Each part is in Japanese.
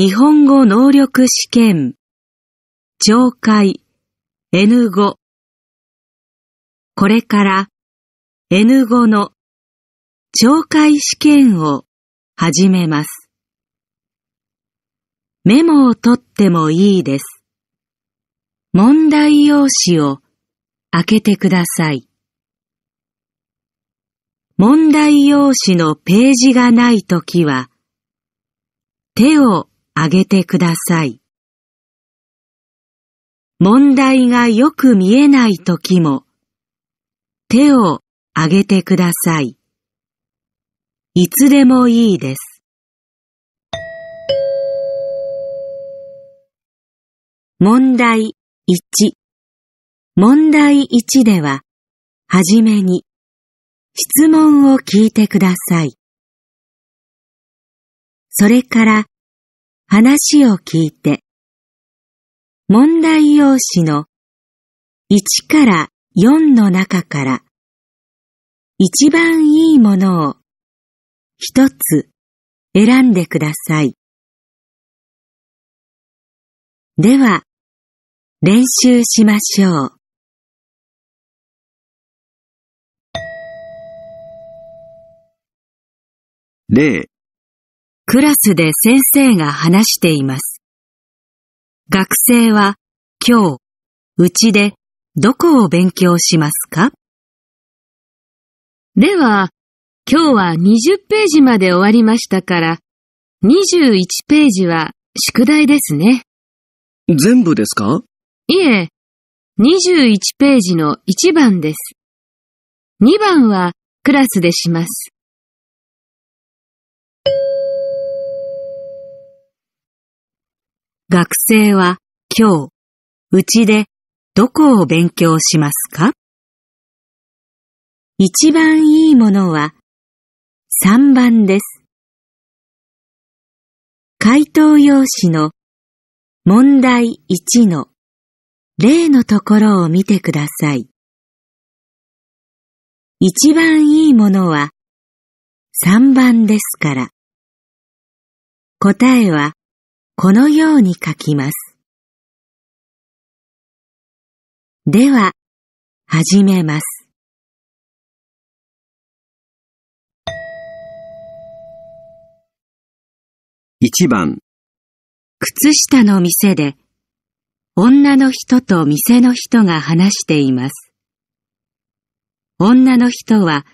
日本語能力試験、懲戒 N5。これから N5 の懲戒試験を始めます。メモを取ってもいいです。問題用紙を開けてください。問題用紙のページがないときは、手をあげてください。問題がよく見えない時も、手をあげてください。いつでもいいです。問題1。問題1では、はじめに、質問を聞いてください。それから、話を聞いて。問題用紙の1から4の中から一番いいものを一つ選んでください。では、練習しましょう。クラスで先生が話しています。学生は今日、うちでどこを勉強しますかでは、今日は20ページまで終わりましたから、21ページは宿題ですね。全部ですかいえ、21ページの1番です。2番はクラスでします。学生は今日、うちでどこを勉強しますか一番いいものは3番です。回答用紙の問題1の例のところを見てください。一番いいものは3番ですから。答えはこのように書きます。では、始めます。1番靴下の店で女の人と店の人が話しています。女の人は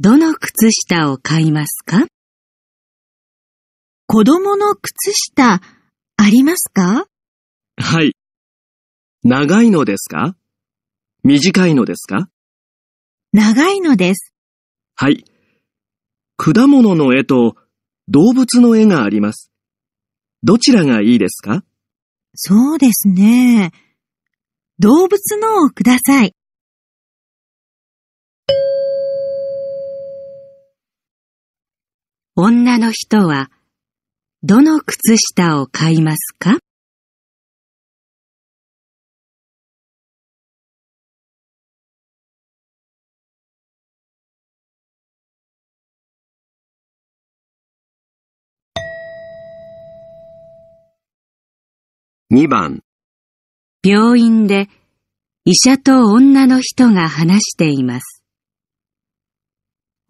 どの靴下を買いますか子供の靴下ありますかはい。長いのですか短いのですか長いのです。はい。果物の絵と動物の絵があります。どちらがいいですかそうですね。動物のをください。女の人はどの靴下を買いますか2番病院で医者と女の人が話しています。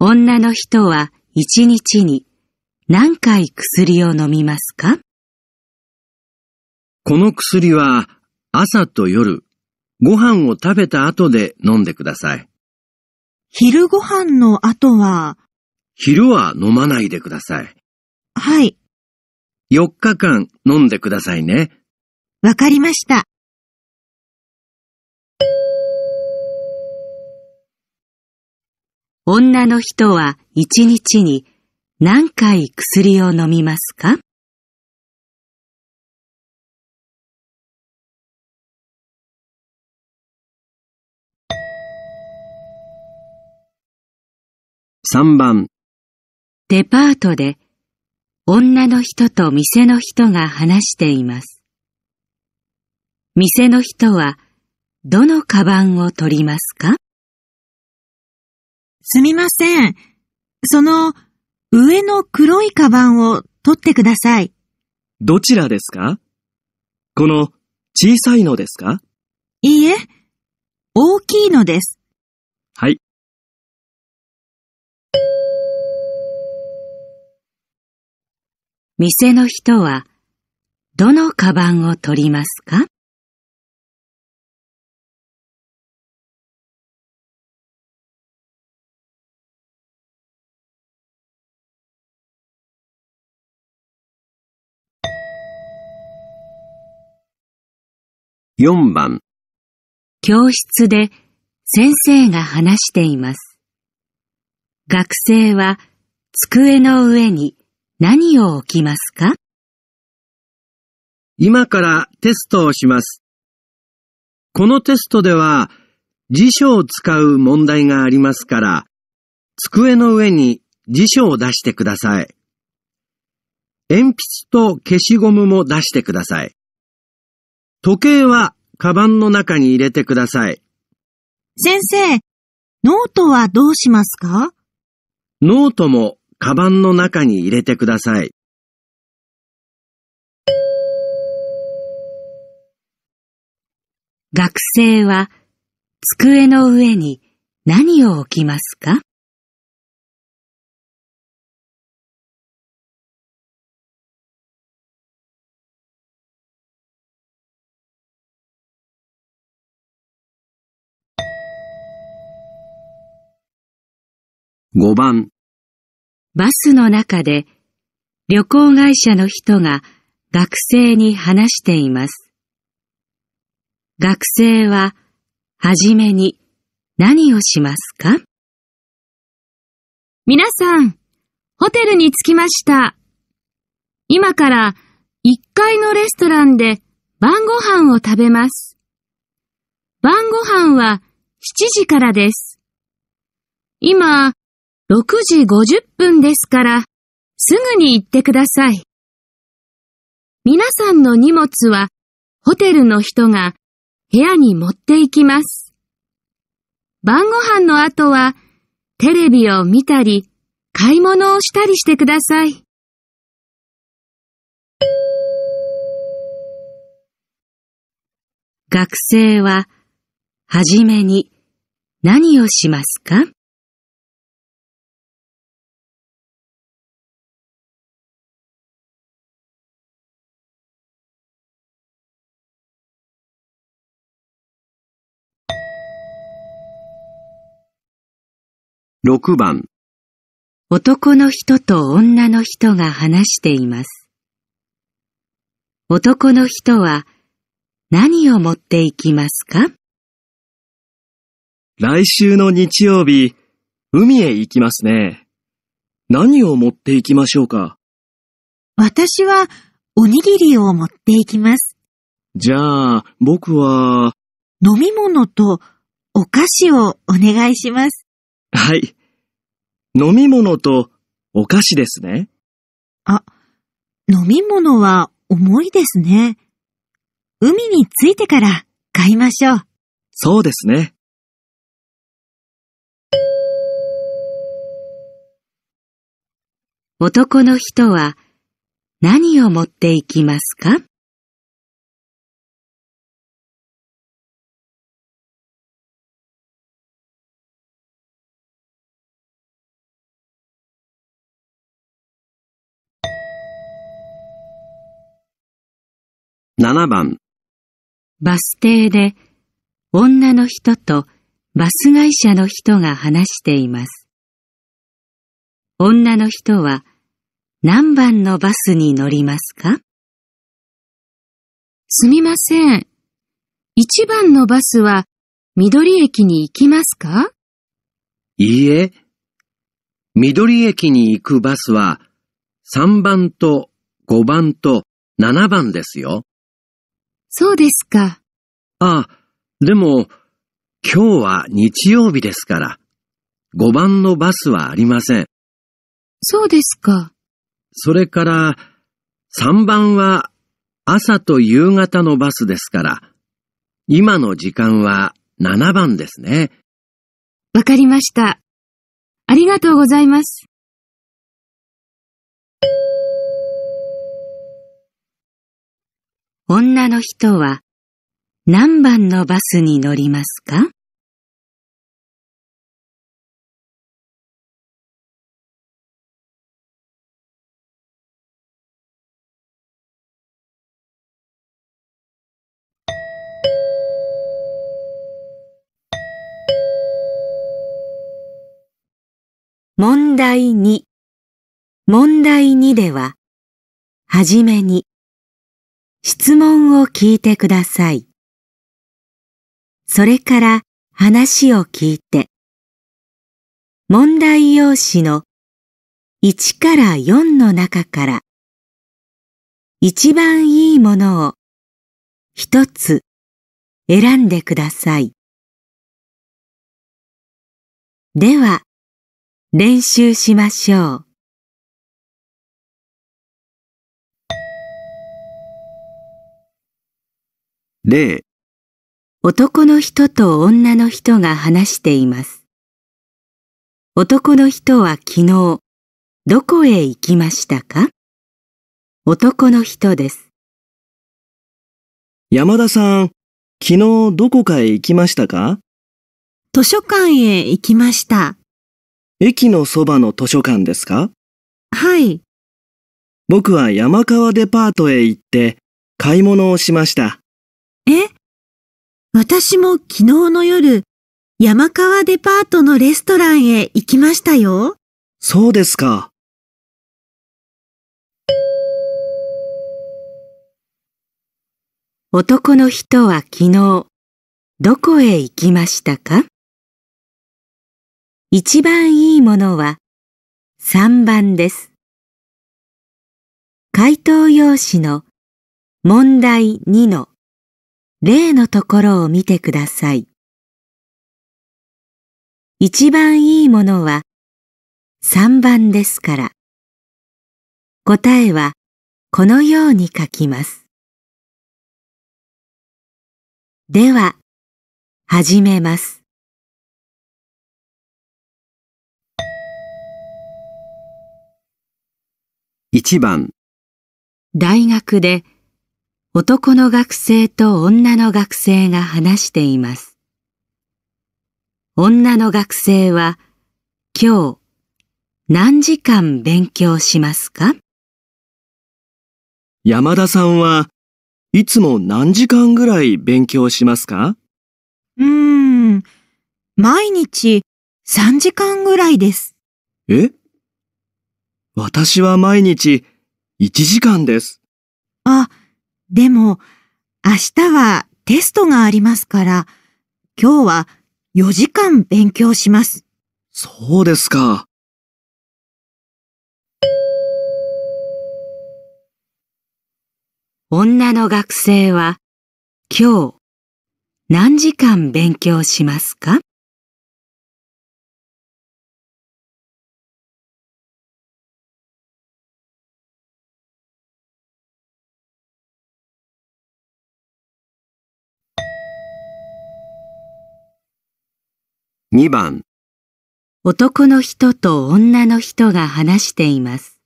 女の人は一日に何回薬を飲みますかこの薬は朝と夜、ご飯を食べた後で飲んでください。昼ご飯の後は昼は飲まないでください。はい、4日間飲んでくださいね。わかりました。女の人は一日に何回薬を飲みますか3番デパートで女の人と店の人が話しています。店の人はどのカバンを取りますかすみません。その上の黒いカバンを取ってください。どちらですかこの小さいのですかいいえ、大きいのです。はい。店の人はどのカバンを取りますか4番教室で先生が話しています。学生は机の上に何を置きますか今からテストをします。このテストでは辞書を使う問題がありますから、机の上に辞書を出してください。鉛筆と消しゴムも出してください。時計は、カバンの中に入れてください。先生、ノートはどうしますかノートも、カバンの中に入れてください。学生は、机の上に何を置きますか5番バスの中で旅行会社の人が学生に話しています。学生ははじめに何をしますか皆さん、ホテルに着きました。今から1階のレストランで晩ご飯を食べます。晩ご飯は7時からです。今、6時50分ですから、すぐに行ってください。皆さんの荷物は、ホテルの人が部屋に持って行きます。晩ご飯の後は、テレビを見たり、買い物をしたりしてください。学生は、はじめに何をしますか6番男の人と女の人が話しています。男の人は何を持っていきますか来週の日曜日、海へ行きますね。何を持っていきましょうか私はおにぎりを持っていきます。じゃあ、僕は、飲み物とお菓子をお願いします。はい。飲み物とお菓子ですね。あ、飲み物は重いですね。海に着いてから買いましょう。そうですね。男の人は何を持っていきますか7番バス停で女の人とバス会社の人が話しています。女の人は何番のバスに乗りますかすみません。1番のバスは緑駅に行きますかいいえ。緑駅に行くバスは3番と5番と7番ですよ。そうですか。ああ、でも、今日は日曜日ですから、5番のバスはありません。そうですか。それから、3番は朝と夕方のバスですから、今の時間は7番ですね。わかりました。ありがとうございます。女の人は何番のバスに乗りますか問題2問題2では、はじめに、質問を聞いてください。それから話を聞いて、問題用紙の1から4の中から、一番いいものを一つ選んでください。では、練習しましょう。例男の人と女の人が話しています男の人は昨日どこへ行きましたか男の人です山田さん昨日どこかへ行きましたか図書館へ行きました駅のそばの図書館ですかはい僕は山川デパートへ行って買い物をしました。え私も昨日の夜、山川デパートのレストランへ行きましたよ。そうですか。男の人は昨日、どこへ行きましたか一番いいものは3番です。回答用紙の問題2の例のところを見てください。一番いいものは3番ですから。答えはこのように書きます。では、始めます。1番大学で男の学生と女の学生が話しています。女の学生は今日何時間勉強しますか山田さんはいつも何時間ぐらい勉強しますかうーん、毎日3時間ぐらいです。え私は毎日1時間です。あ、でも、明日はテストがありますから、今日は4時間勉強します。そうですか。女の学生は今日何時間勉強しますか2番男の人と女の人が話しています。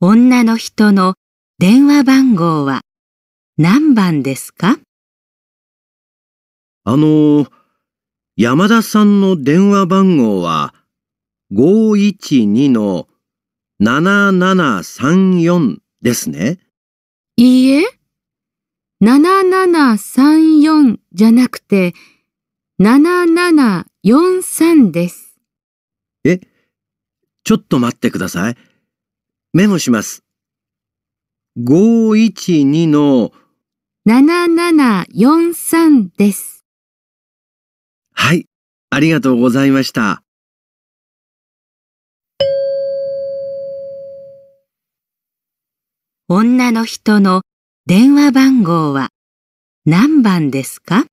女の人の電話番号は何番ですかあの、山田さんの電話番号は512 7734ですね。いいえ、7734じゃなくて、7743です。え、ちょっと待ってください。メモします。512の7743です。はい、ありがとうございました。女の人の電話番号は何番ですか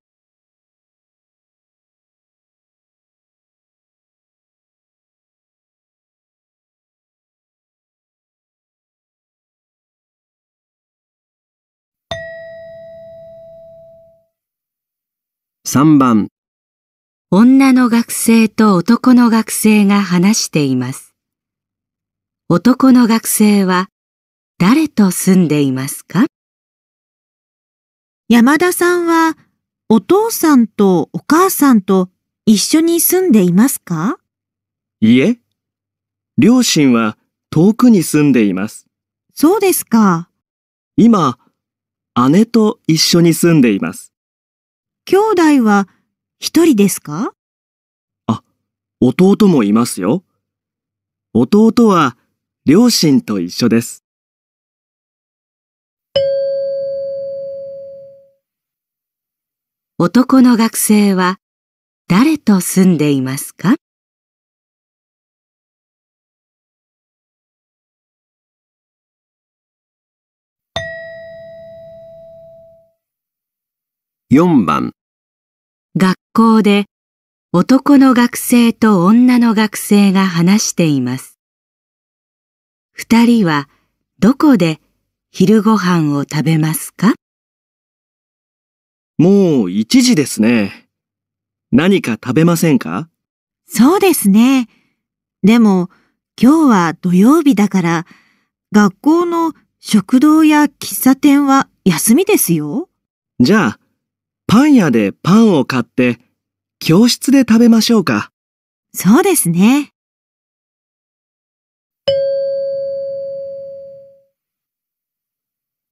3番女の学生と男の学生が話しています。男の学生は誰と住んでいますか山田さんはお父さんとお母さんと一緒に住んでいますかいえ、両親は遠くに住んでいます。そうですか。今、姉と一緒に住んでいます。兄弟は一人ですかあ、弟もいますよ。弟は両親と一緒です。男の学生は誰と住んでいますか4番校で男の学生と女の学生が話しています。二人はどこで昼ご飯を食べますかもう1時ですね。何か食べませんかそうですね。でも今日は土曜日だから学校の食堂や喫茶店は休みですよ。じゃあパン屋でパンを買って、教室で食べましょうか。そうですね。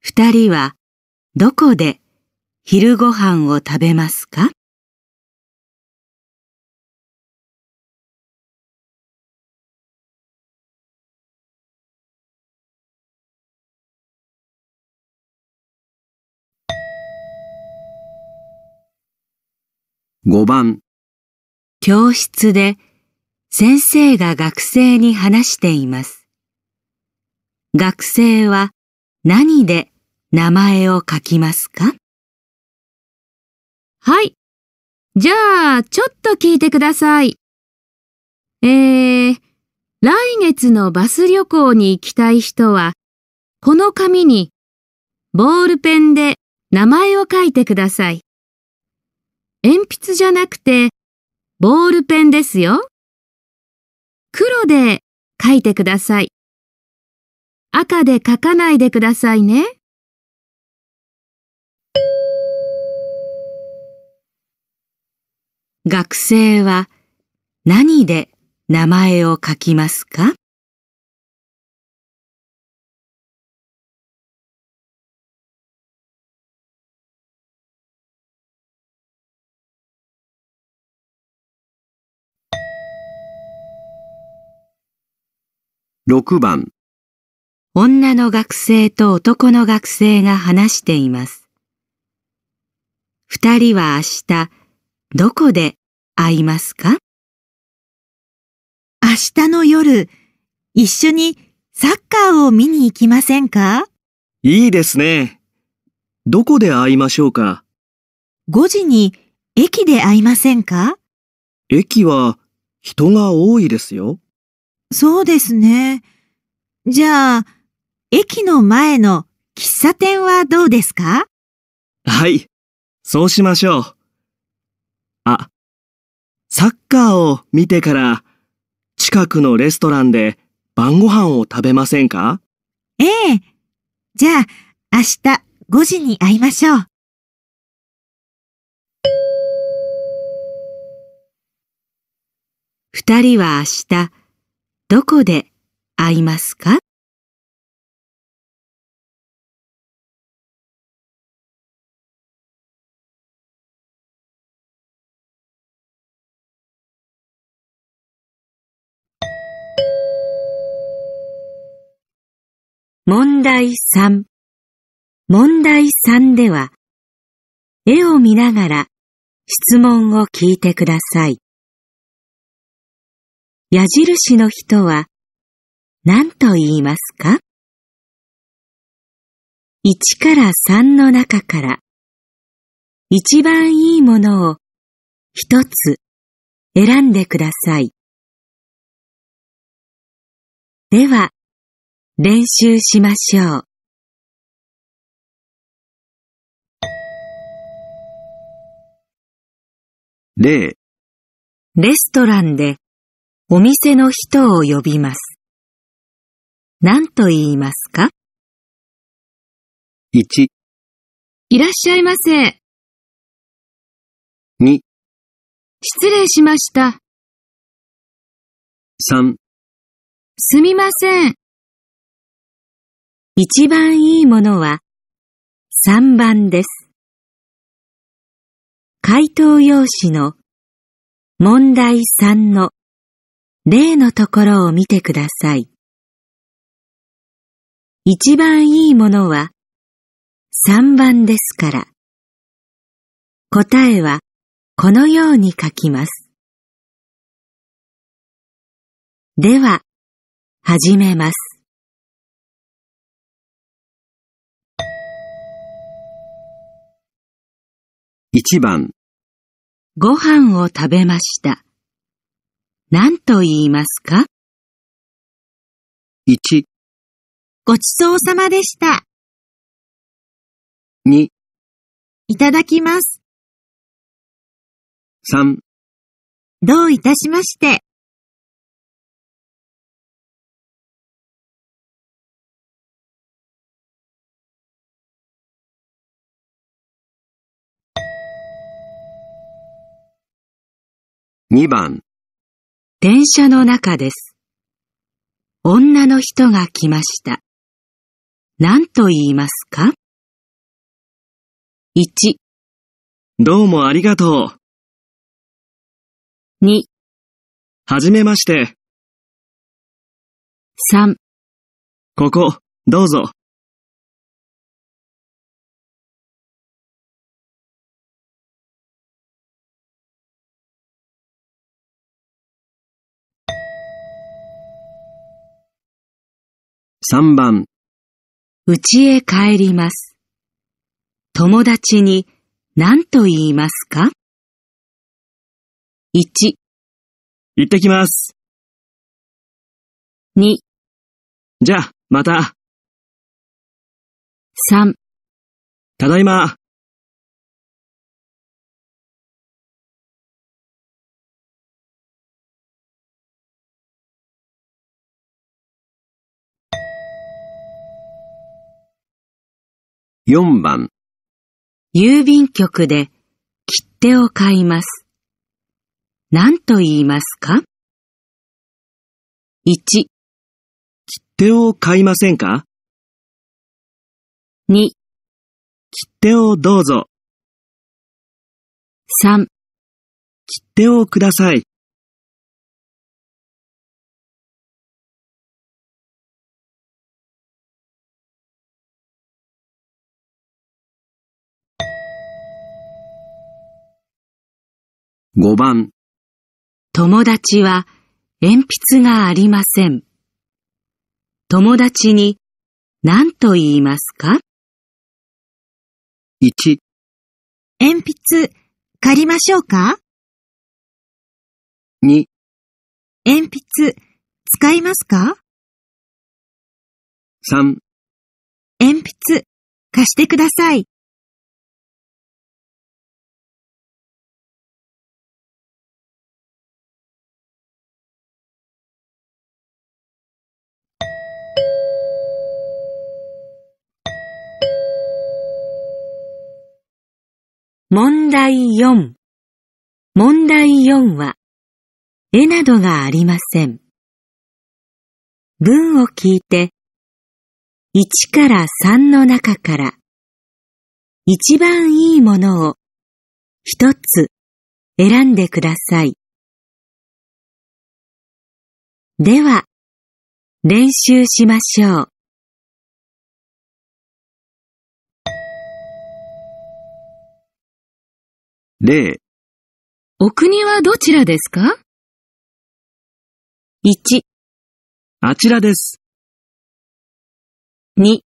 二人はどこで昼ご飯を食べますか5番教室で先生が学生に話しています。学生は何で名前を書きますかはい。じゃあ、ちょっと聞いてください。えー、来月のバス旅行に行きたい人は、この紙にボールペンで名前を書いてください。鉛筆じゃなくて、ボールペンですよ。黒で書いてください。赤で書かないでくださいね。学生は何で名前を書きますか6番女の学生と男の学生が話しています。二人は明日、どこで会いますか明日の夜、一緒にサッカーを見に行きませんかいいですね。どこで会いましょうか ?5 時に駅で会いませんか駅は人が多いですよ。そうですね。じゃあ、駅の前の喫茶店はどうですかはい、そうしましょう。あ、サッカーを見てから、近くのレストランで晩ご飯を食べませんかええ。じゃあ、明日5時に会いましょう。二人は明日、どこで会いますか問題3問題3では絵を見ながら質問を聞いてください。矢印の人は何と言いますか ?1 から3の中から一番いいものを一つ選んでください。では練習しましょう。例レストランでお店の人を呼びます。何と言いますか ?1、いらっしゃいませ。2、失礼しました。3、すみません。一番いいものは3番です。回答用紙の問題3の例のところを見てください。一番いいものは3番ですから。答えはこのように書きます。では、始めます。1番ご飯を食べました。何と言いますか ?1、ごちそうさまでした。2、いただきます。3、どういたしまして。2番電車の中です。女の人が来ました。何と言いますか ?1 どうもありがとう。2はじめまして。3ここ、どうぞ。3番家へ帰ります。友達に何と言いますか ?1 行ってきます。2じゃあ、また。3ただいま。4番郵便局で切手を買います。何と言いますか ?1 切手を買いませんか ?2 切手をどうぞ3切手をください。5番友達は鉛筆がありません。友達に何と言いますか ?1 鉛筆借りましょうか ?2 鉛筆使いますか ?3 鉛筆貸してください。問題4。問題4は、絵などがありません。文を聞いて、1から3の中から、一番いいものを一つ選んでください。では、練習しましょう。例お国はどちらですか ?1、あちらです。2、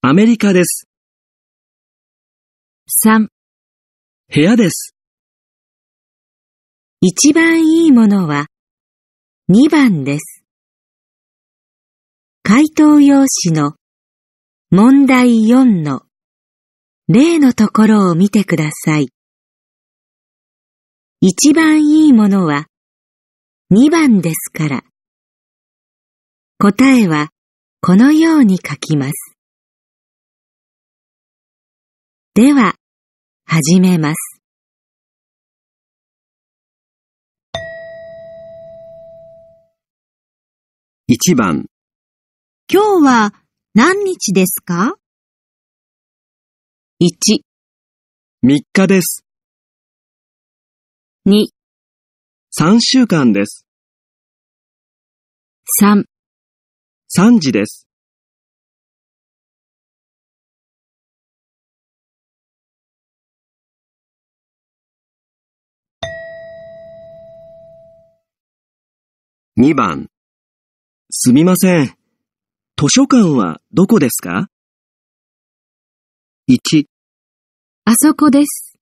アメリカです。3、部屋です。一番いいものは2番です。回答用紙の問題4の例のところを見てください。一番いいものは2番ですから。答えはこのように書きます。では、始めます。1番今日は何日ですか ?1 3日です。2、3週間です。3、3時です。2番、すみません。図書館はどこですか ?1、あそこです。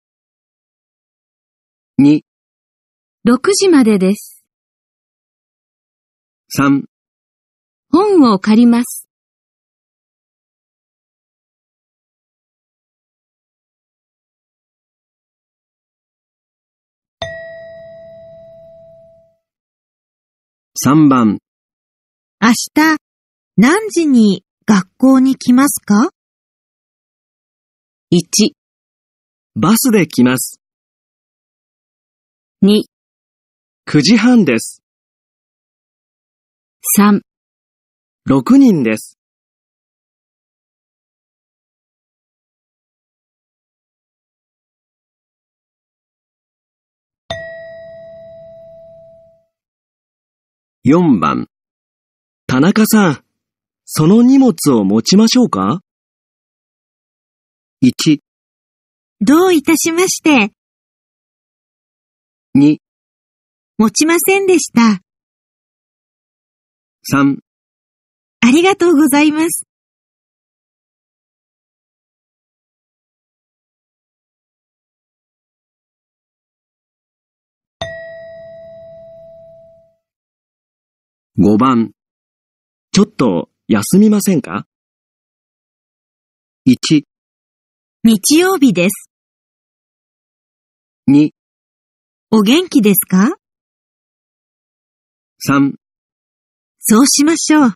2、6時までです。3本を借ります。3番明日何時に学校に来ますか ?1 バスで来ます。2 9時半です。3、6人です。4番、田中さん、その荷物を持ちましょうか ?1、どういたしまして。2、持ちませんでした。3ありがとうございます。5番ちょっと休みませんか ?1 日曜日です。2お元気ですか3そうしましょう。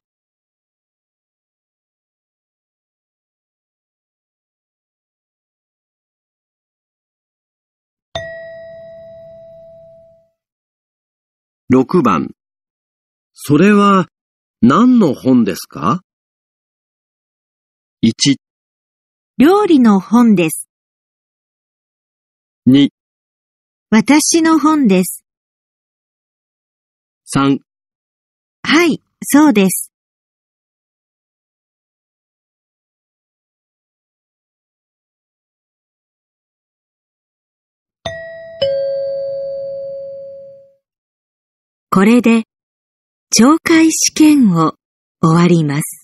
6番それは何の本ですか ?1 料理の本です。2私の本です。3。はい、そうです。これで、懲戒試験を終わります。